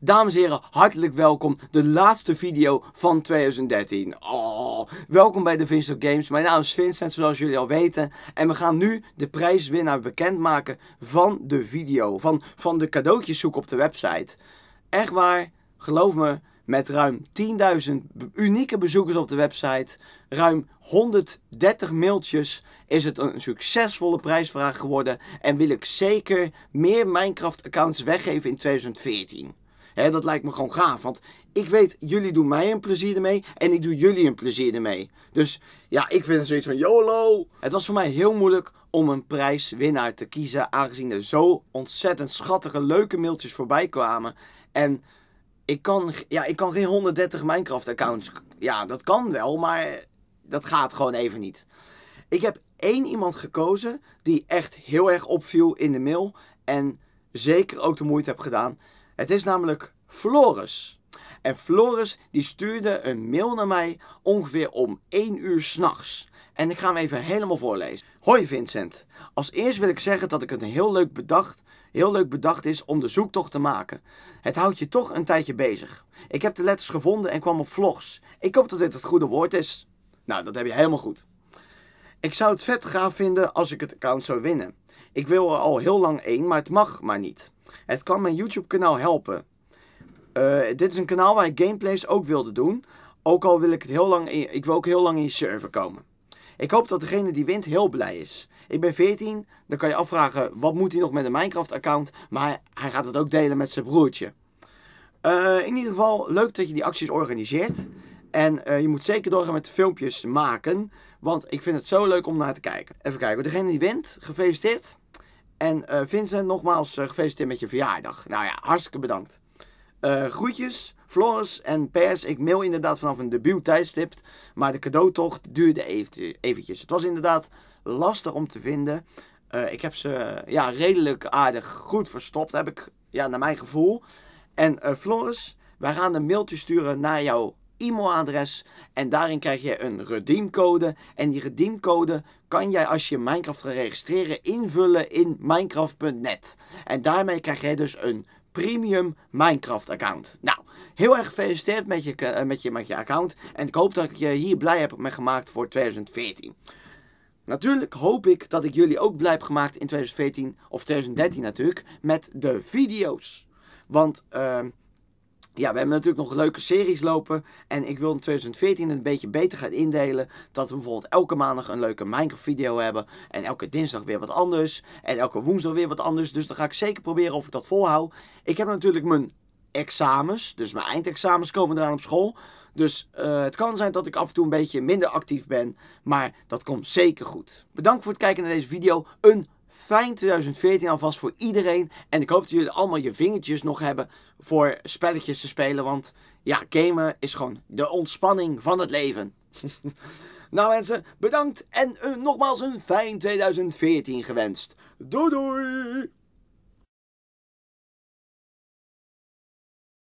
Dames en heren, hartelijk welkom. De laatste video van 2013. Oh, welkom bij de Vincent Games. Mijn naam is Vincent, zoals jullie al weten. En we gaan nu de prijswinnaar bekendmaken van de video. Van, van de cadeautjes zoeken op de website. Echt waar, geloof me, met ruim 10.000 unieke bezoekers op de website, ruim 130 mailtjes, is het een succesvolle prijsvraag geworden. En wil ik zeker meer Minecraft-accounts weggeven in 2014. He, dat lijkt me gewoon gaaf. Want ik weet, jullie doen mij een plezier ermee. En ik doe jullie een plezier ermee. Dus ja, ik vind het zoiets van YOLO. Het was voor mij heel moeilijk om een prijswinnaar te kiezen. Aangezien er zo ontzettend schattige, leuke mailtjes voorbij kwamen. En ik kan, ja, ik kan geen 130 Minecraft-accounts. Ja, dat kan wel, maar dat gaat gewoon even niet. Ik heb één iemand gekozen die echt heel erg opviel in de mail. En zeker ook de moeite heb gedaan. Het is namelijk Floris. En Floris die stuurde een mail naar mij ongeveer om 1 uur s'nachts. En ik ga hem even helemaal voorlezen. Hoi Vincent. Als eerst wil ik zeggen dat ik het heel leuk bedacht, heel leuk bedacht is om de zoektocht te maken. Het houdt je toch een tijdje bezig. Ik heb de letters gevonden en kwam op vlogs. Ik hoop dat dit het goede woord is. Nou, dat heb je helemaal goed. Ik zou het vet gaaf vinden als ik het account zou winnen. Ik wil er al heel lang één, maar het mag maar niet. Het kan mijn YouTube kanaal helpen. Eh, dit is een kanaal waar ik gameplays ook wilde doen. Ook al wil ik het heel lang in, ik wil ook heel lang in je server komen. Ik hoop dat degene die wint heel blij is. Ik ben 14, dan kan je afvragen wat moet hij nog met een Minecraft account. Maar hij, gaat het ook delen met zijn broertje. Eh, in ieder geval leuk dat je die acties organiseert. En eh, je moet zeker doorgaan met de filmpjes maken. Want ik vind het zo leuk om naar te kijken. Even kijken, degene die wint, gefeliciteerd. En uh, Vincent, nogmaals eh, gefeliciteerd met je verjaardag. Nou ja, hartstikke bedankt. Uh, groetjes, Floris en Pers. Ik mail inderdaad vanaf een debuut tijdstip. Maar de cadeautocht duurde even, eventjes. Het was inderdaad lastig om te vinden. ik heb ze ja, redelijk aardig goed verstopt, heb ik ja, naar mijn gevoel. En Floris, wij gaan een mailtje sturen naar jouw e-mailadres. En daarin krijg je een redeemcode. En die redeemcode kan jij als je Minecraft gaat registreren invullen in minecraft.net. En daarmee krijg jij dus een premium Minecraft account. Nou, heel erg gefeliciteerd met je, eh, met je, met je account. En ik hoop dat ik je hier blij heb mee gemaakt voor 2014. Natuurlijk hoop ik dat ik jullie ook blij heb gemaakt in 2014 of 2013 natuurlijk met de video's. Want uh, ja, we hebben natuurlijk nog leuke series lopen. En ik wil in 2014 een beetje beter gaan indelen. Dat we bijvoorbeeld elke maandag een leuke Minecraft video hebben. En elke dinsdag weer wat anders. En elke woensdag weer wat anders. Dus dan ga ik zeker proberen of ik dat volhoud. Ik heb natuurlijk mijn examens. Dus mijn eindexamens komen eraan op school. Dus eh, het kan zijn dat ik af en toe een beetje minder actief ben. Maar dat komt zeker goed. Bedankt voor het kijken naar deze video. Een fijn 2014 alvast voor iedereen. En ik hoop dat jullie allemaal je vingertjes nog hebben voor spelletjes te spelen. Want ja, gamen is gewoon de ontspanning van het leven. nou mensen, bedankt en eh, nogmaals een fijn 2014 gewenst. Doei doei!